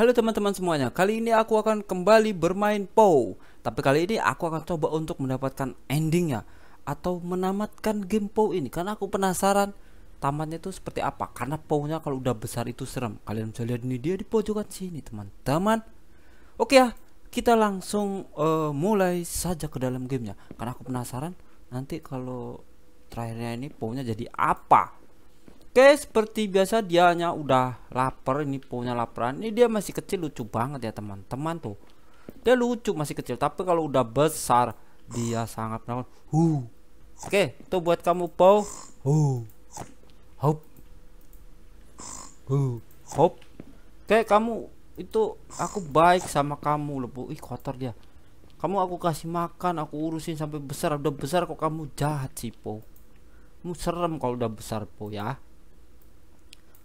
Halo teman-teman semuanya, kali ini aku akan kembali bermain POW Tapi kali ini aku akan coba untuk mendapatkan endingnya Atau menamatkan game POW ini Karena aku penasaran tamatnya itu seperti apa Karena Po nya kalau udah besar itu serem Kalian bisa lihat ini dia di pojokan sini teman-teman Oke ya, kita langsung uh, mulai saja ke dalam gamenya Karena aku penasaran nanti kalau terakhirnya ini Po nya jadi apa Oke seperti biasa dia dianya udah lapar ini punya laparan ini dia masih kecil lucu banget ya teman-teman tuh dia lucu masih kecil tapi kalau udah besar dia sangat melawan hu oke tuh buat kamu pau hu hop hu hop oke kamu itu aku baik sama kamu lebu ih kotor dia kamu aku kasih makan aku urusin sampai besar udah besar kok kamu jahat sih po kamu serem kalau udah besar po ya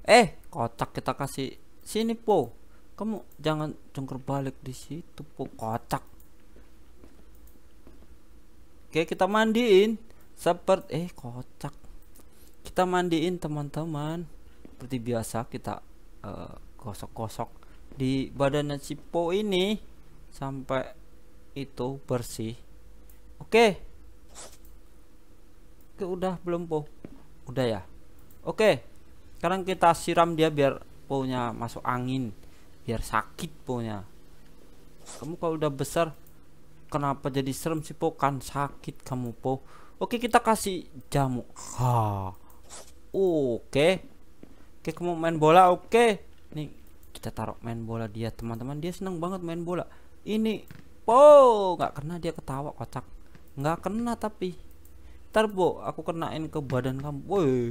eh kocak kita kasih sini po kamu jangan jungkir balik di situ po kocak oke kita mandiin seperti eh kocak kita mandiin teman-teman seperti biasa kita eh, gosok-gosok uh, di badannya si po ini sampai itu bersih oke oke udah belum po udah ya oke sekarang kita siram dia biar punya masuk angin biar sakit punya kamu kalau udah besar kenapa jadi serem sih po kan sakit kamu po oke kita kasih jamu ha oke oke kamu main bola oke nih kita taruh main bola dia teman-teman dia senang banget main bola ini po nggak kena dia ketawa kocak nggak kena tapi ntar aku kenain ke badan kamu woi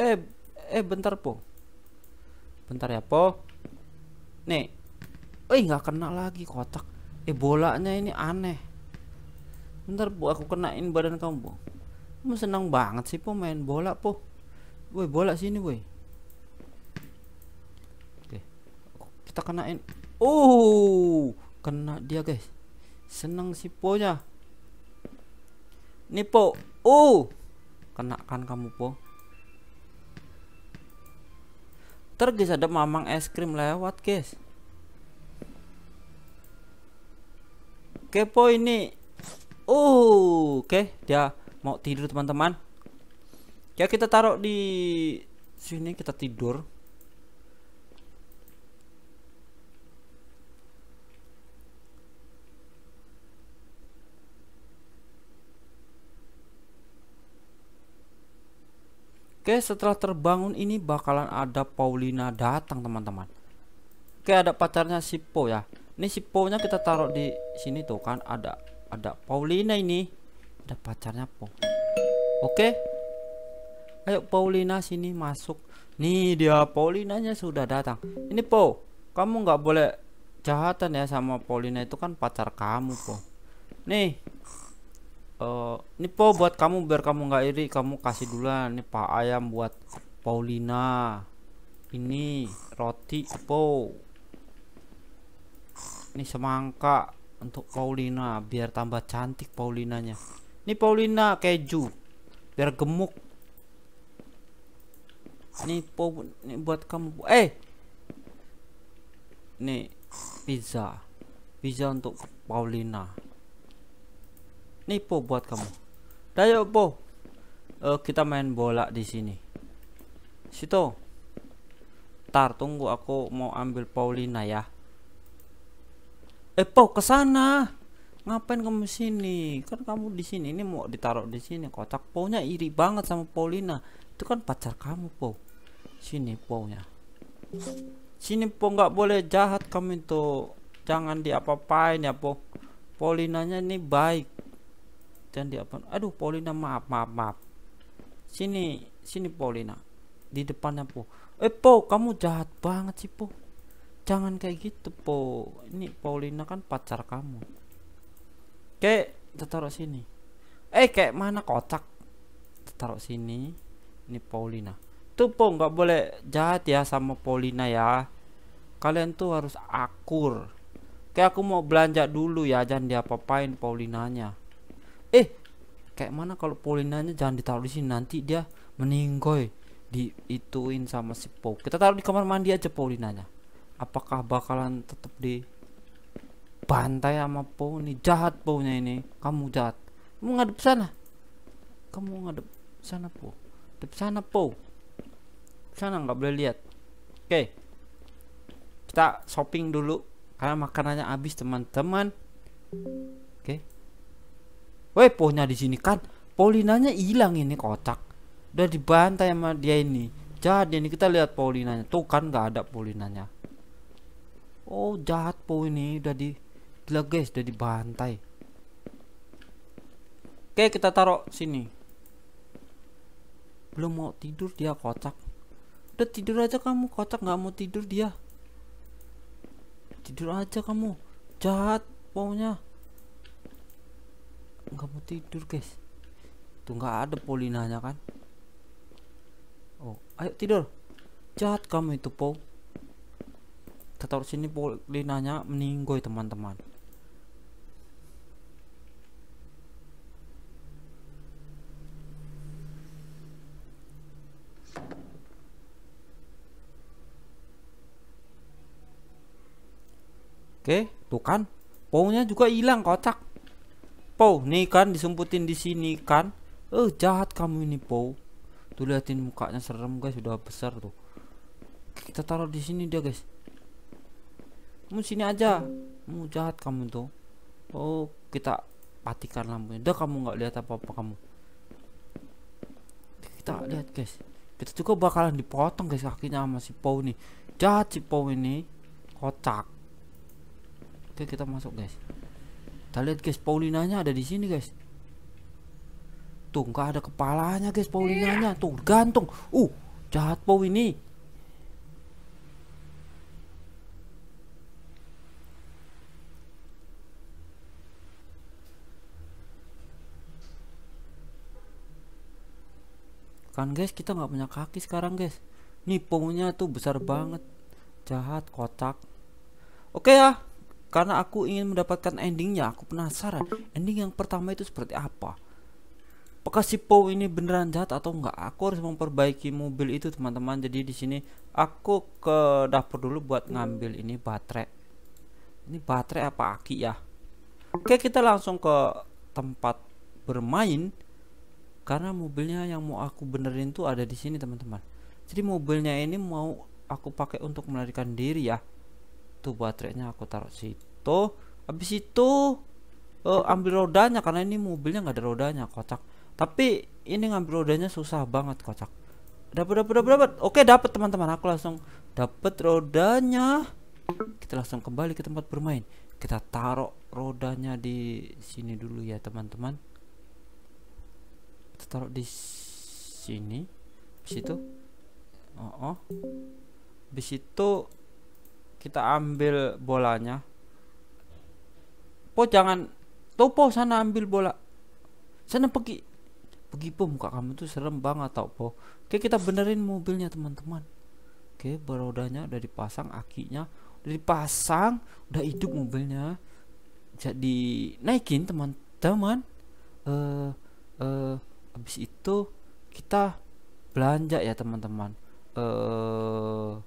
eh eh bentar po bentar ya po nih eh nggak kena lagi kotak eh bolanya ini aneh bentar po aku kenain badan kamu po kamu senang banget sih po main bola po woi bola sini woi oke kita kenain oh kena dia guys senang sih po ya nih po oh kena kan kamu po muter guys ada mamang es krim lewat guys Kepo ini uh, Oke okay. dia mau tidur teman-teman Ya kita taruh di sini kita tidur Oke setelah terbangun ini bakalan ada Paulina datang teman-teman Oke ada pacarnya si Po ya Ini si Po nya kita taruh di sini tuh kan Ada ada Paulina ini Ada pacarnya Po Oke Ayo Paulina sini masuk Nih dia Paulinanya sudah datang Ini Po Kamu nggak boleh jahatan ya sama Paulina itu kan pacar kamu Po Nih Eh, ini po buat kamu biar kamu nggak iri kamu kasih dulu. nih pak ayam buat Paulina ini roti po ini semangka untuk Paulina biar tambah cantik Paulinanya ini Paulina keju biar gemuk ini po ini buat kamu eh Ini pizza pizza untuk Paulina nipu buat kamu dayo po uh, eh, kita main bola di sini situ tar tunggu aku mau ambil Paulina ya eh po kesana ngapain kamu sini kan kamu di sini ini mau ditaruh di sini kotak nya iri banget sama Paulina itu kan pacar kamu po sini po nya, sini po nggak boleh jahat kamu itu jangan diapa-apain ya po Polinanya ini baik dan di apa aduh Paulina maaf maaf maaf sini sini Paulina di depannya po eh po kamu jahat banget sih po jangan kayak gitu po ini Paulina kan pacar kamu kayak taruh sini eh kayak mana kocak taruh sini ini Paulina tuh po nggak boleh jahat ya sama Paulina ya kalian tuh harus akur kayak aku mau belanja dulu ya jangan diapa-apain Paulinanya eh kayak mana kalau polinanya jangan ditaruh di sini nanti dia meninggoy diituin sama si Po kita taruh di kamar mandi aja polinanya apakah bakalan tetap di bantai sama Po ini jahat Po nya ini kamu jahat kamu ngadep sana kamu ngadep sana Po ngadep sana Po sana nggak boleh lihat oke okay. kita shopping dulu karena makanannya habis teman-teman Woi, pohnya di sini kan. polinanya hilang ini kocak. Udah dibantai sama dia ini. Jahat ini kita lihat polinanya, Tuh kan nggak ada polinanya. Oh jahat Po ini udah di gila guys udah dibantai. Oke kita taruh sini. Belum mau tidur dia kocak. Udah tidur aja kamu kocak nggak mau tidur dia. Tidur aja kamu jahat maunya nggak mau tidur guys tuh nggak ada polinanya kan oh ayo tidur jahat kamu itu po taruh sini polinanya meninggoy teman-teman Oke, tuh kan. Paunya juga hilang kocak po nih kan disumputin di sini kan eh jahat kamu ini po tuh liatin mukanya serem guys sudah besar tuh kita taruh di sini dia guys kamu sini aja Mau jahat kamu tuh oh kita patikan lampunya udah kamu nggak lihat apa apa kamu kita lihat guys kita juga bakalan dipotong guys kakinya sama si po nih jahat si po ini kocak oke kita masuk guys kita lihat guys, Paulinanya ada di sini guys. Tuh, nggak ada kepalanya guys Paulinanya. Iya. Tuh, gantung. Uh, jahat Pau ini. kan guys kita nggak punya kaki sekarang guys nih punggungnya tuh besar iya. banget jahat kotak, oke okay ya karena aku ingin mendapatkan endingnya, aku penasaran ending yang pertama itu seperti apa. Apakah si Poe ini beneran jahat atau enggak? Aku harus memperbaiki mobil itu, teman-teman. Jadi di sini aku ke dapur dulu buat ngambil ini baterai. Ini baterai apa aki ya? Oke, kita langsung ke tempat bermain karena mobilnya yang mau aku benerin tuh ada di sini, teman-teman. Jadi mobilnya ini mau aku pakai untuk melarikan diri ya itu baterainya aku taruh situ habis itu uh, ambil rodanya karena ini mobilnya nggak ada rodanya kocak tapi ini ngambil rodanya susah banget kocak dapat dapat dapat dapat oke dapat teman-teman aku langsung dapat rodanya kita langsung kembali ke tempat bermain kita taruh rodanya di sini dulu ya teman-teman kita taruh di sini habis itu oh, oh. habis itu kita ambil bolanya po jangan topo sana ambil bola sana pergi pergi po muka kamu tuh serem banget tau po oke kita benerin mobilnya teman-teman oke berodanya udah dipasang akinya udah dipasang udah hidup mobilnya jadi naikin teman-teman eh uh, habis itu kita belanja ya teman-teman eh -teman.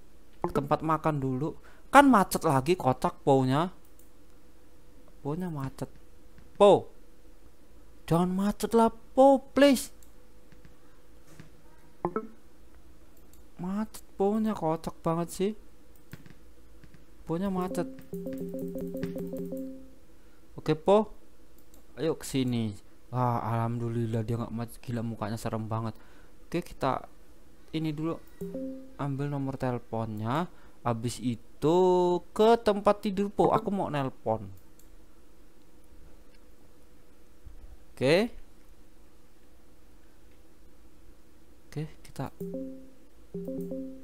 uh, tempat makan dulu Kan macet lagi kotak pownya pownya macet. po, Jangan macet lah po please. Macet pownya kocak kotak banget sih. pownya macet. Oke, Po. Ayo kesini, Wah, alhamdulillah dia nggak macet. Gila mukanya serem banget. Oke, kita ini dulu ambil nomor teleponnya habis itu ke tempat tidur po aku mau nelpon oke oke kita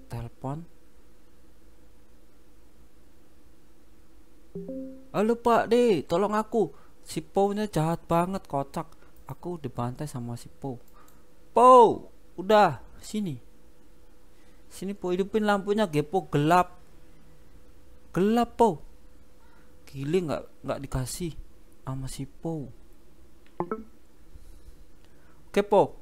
telepon halo pak de tolong aku si po nya jahat banget kocak aku dibantai sama si po po udah sini Sini po hidupin lampunya gepo gelap. Gelap po. Gile nggak nggak dikasih sama si po. Oke po.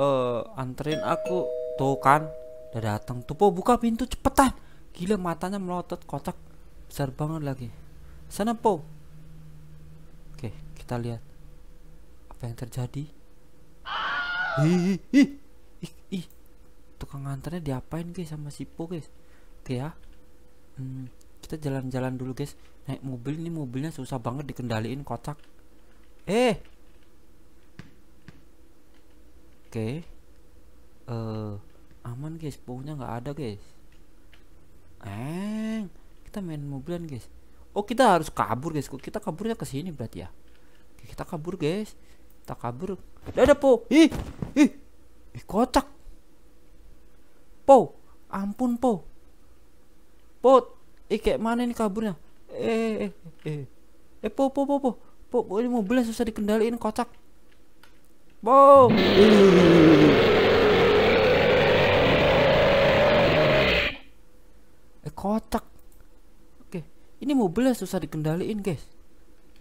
Uh, eh, anterin aku tuh kan udah datang tuh po buka pintu cepetan gila matanya melotot kotak besar banget lagi sana po oke kita lihat apa yang terjadi ih ih ih ih tukang nganternya diapain guys sama Sipo guys oke ya hmm, kita jalan-jalan dulu guys naik mobil ini mobilnya susah banget dikendaliin kocak eh oke okay. uh, eh, aman guys pokoknya nggak ada guys eh kita main mobilan guys oh kita harus kabur guys kok kita kaburnya ke sini berarti ya Oke, kita kabur guys kita kabur ada po ih ih ih kocak Po, ampun Po. Pot, ikek mana ini kaburnya? Eh, eh, eh. Eh, Po, eh. eh, Po, Po, Po. Po, po ini mobilnya susah dikendaliin kocak. Po. Eh, kocak. Oke, ini mobilnya susah dikendaliin, guys.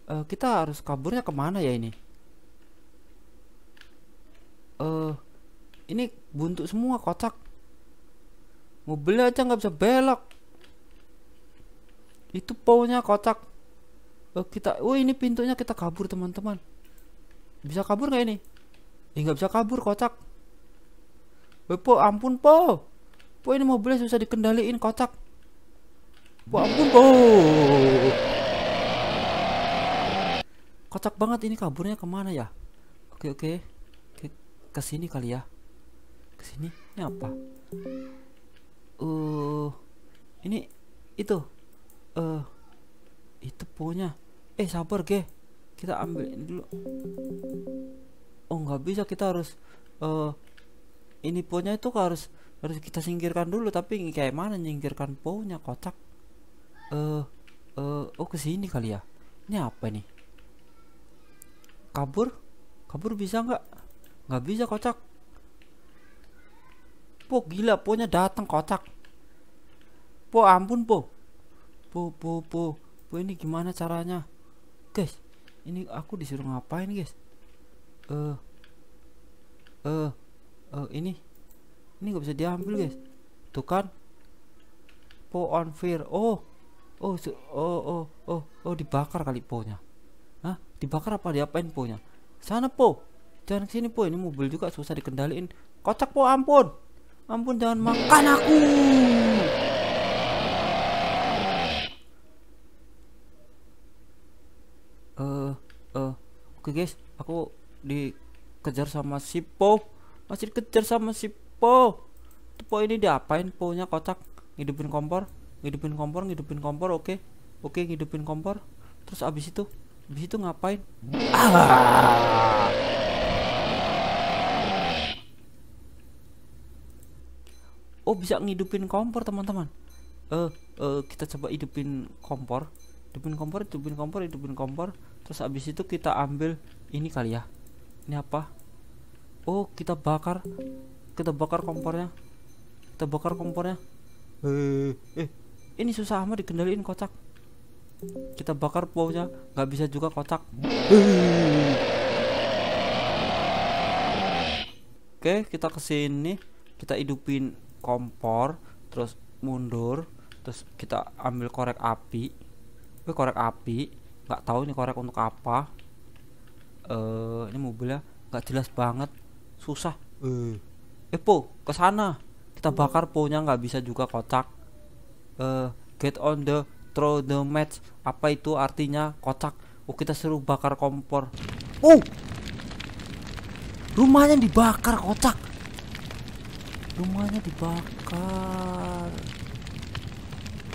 Uh, kita harus kaburnya kemana ya ini? Eh, uh, ini buntu semua kocak mobilnya aja nggak bisa belok itu pownya kocak oh, eh, kita oh ini pintunya kita kabur teman-teman bisa kabur nggak ini eh nggak bisa kabur kocak oh, eh, po ampun po po ini mobilnya susah dikendaliin kocak po ampun po kocak banget ini kaburnya kemana ya oke oke ke sini kali ya ke sini ini apa uh, ini itu eh uh, itu punya eh sabar ge kita ambil dulu oh nggak bisa kita harus uh, ini punya itu harus harus kita singkirkan dulu tapi kayak mana nyingkirkan punya kocak eh uh, uh, oh kesini kali ya ini apa nih kabur kabur bisa nggak nggak bisa kocak Po gila, Po nya datang kocak Po ampun Po. Po Po Po. Po ini gimana caranya? Guys, ini aku disuruh ngapain guys? Eh uh, eh uh, uh, ini ini nggak bisa diambil guys. Tuh kan? Po on fire. Oh. Oh, oh, oh, oh, oh, dibakar kali Po-nya. Hah? Dibakar apa diapain Po-nya? Sana Po. Jangan sini Po, ini mobil juga susah dikendaliin. Kocak Po, ampun. Ampun jangan makan aku. Eh uh, uh, oke okay guys, aku dikejar sama si Po. Masih dikejar sama si Po. Po ini diapain? Po-nya kocak Ngidupin kompor, ngidupin kompor, ngidupin kompor. Oke. Okay. Oke, okay, ngidupin kompor. Terus abis itu, abis itu ngapain? Ah. bisa ngidupin kompor teman-teman eh uh, uh, kita coba hidupin kompor hidupin kompor hidupin kompor hidupin kompor terus abis itu kita ambil ini kali ya ini apa oh kita bakar kita bakar kompornya kita bakar kompornya eh eh ini susah amat dikendaliin kocak kita bakar pohonnya nggak bisa juga kocak oke kita kesini kita hidupin kompor terus mundur terus kita ambil korek api gue korek api nggak tahu ini korek untuk apa eh ini mobilnya nggak jelas banget susah eh eh po kesana kita bakar punya nggak bisa juga kocak eh get on the throw the match apa itu artinya kocak oh kita seru bakar kompor oh rumahnya dibakar kocak rumahnya dibakar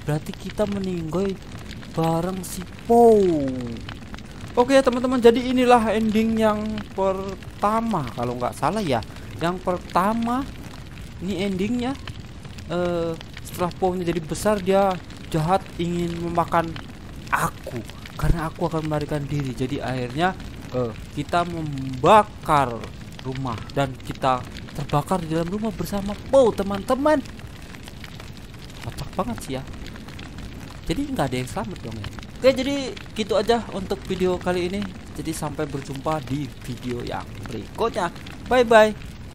berarti kita meninggoy bareng si Po Oke teman-teman jadi inilah ending yang pertama kalau nggak salah ya yang pertama ini endingnya uh, setelah nya jadi besar dia jahat ingin memakan aku karena aku akan melarikan diri jadi akhirnya uh, kita membakar rumah dan kita terbakar di dalam rumah bersama wow teman-teman Bapak banget sih ya jadi nggak ada yang selamat dong ya oke jadi gitu aja untuk video kali ini jadi sampai berjumpa di video yang berikutnya bye bye